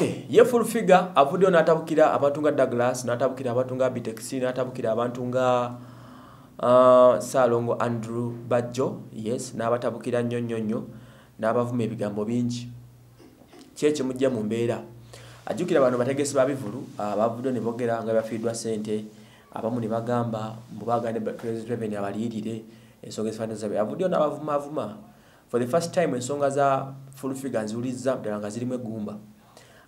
okay yefull figure avudeyo n'atabukira abantu nga douglas n'atabukira abantu nga bitexi n'atabukira abantu nga uh, salongo andrew bajo yes n'abatabukira nnyo nnyo nnyo n'abavuma ebigambo bingi kyekimujja mu mbeera ajjukira bano bategesi babivulu uh, abavudeyo ne bogera nga bafiiddwa ssente abamu ne bagamba mubagandeeven abaliirire ensonga ezifanavudeyo n'abavumaavuma for the first time ensonga za full figure nziwuliza ddala nga zirimu eggumba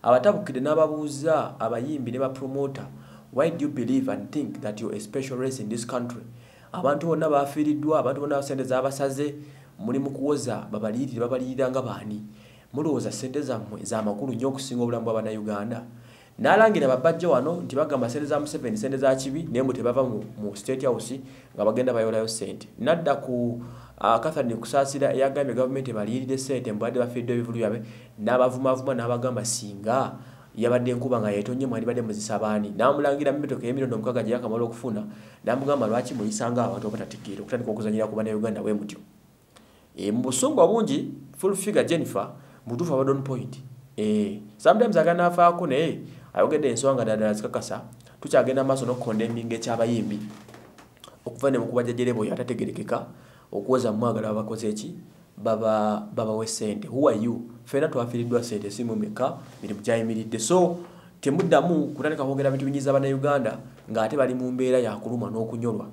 abatabukide nababuuza abayimbi ne bapromota why do you believe and think that you're a special race in this country abantu bonna bafiiriddwa abantu bonna sente zabasaze muli mukuwoza babaliirire babaliirira nga baani mulowooza sente zammwe zamakulu nnyo okusinga obulamu bwabannayuganda naalangira babajja wano nti bagamba sente za museveni sente za kibi naye mu tebava mu state house nga bagenda bayolayo sente nadda ku Catherine Kusasira yagambye government baliyiride sente mbadde bafidde ebivulu byabwe n'abavumavuma n'abagamba singa yabadde nkuba nga yetonye mwali badde muzisabaani n'amulangira mmetoka emirundi omukaga gye yakamala okufuna n'amugamba lwaki muyisanga abantu obatatikkiira okutandika okuzanyira ku bannayuganda bwe mutyo e, mu busungu obungi full figure jennifer mutuufu abadde on point e, sometimes agana afaako naye ayogedde ensonga ddaddala zikakasa tukyagenda maaso n'okukonda emminga ekyabayimbi okuva ne mukuba jajere bwoyo atategerekeka okuweza mwagala babakoze eki baba babawe sente huwayu fena twafiriddwa sente simu meka mirimu gyayimiridde so temuddamu kutandika kwogera bintu binyiza bannayuganda ngaate bali mu mbeera yakuluma n'okunyolwa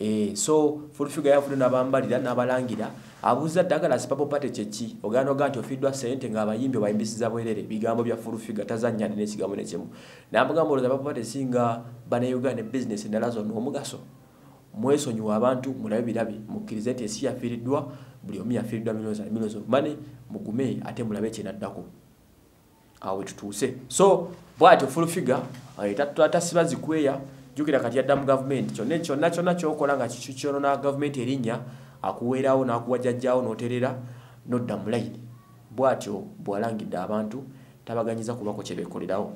e, so fulufuga yafudde n'abambalira n'abalangira abuuza ddagala sipapo pate kyeki ogana oga nti ofiiddwa sente ngaabayimbi bayimbisiza bwerere bigambo bya fulufiga tazanyanenekigambo nekimu nambagambo oloza papo pate singa bannayuganda ebizinesi endala zonna omugaso mwesonyiwa abantu mulabe birabe mukkirize nti ensi yafiiriddwa buli omu yafiiriddwa millions of money mugume ate mulabe ekyenaddako awo wetutuuse so bwatyo full figure tasiba zikweya jukira kati yadda mu gavumenti kyonna kyonna kyonna kyokola nga kikyono na gavumenti erinnya akuweerawo n'akuwa jjajjawo n'oterera n'odda mu layini bwatyo bwalangidde abantu tabaganyiza kubakokye beekolerawo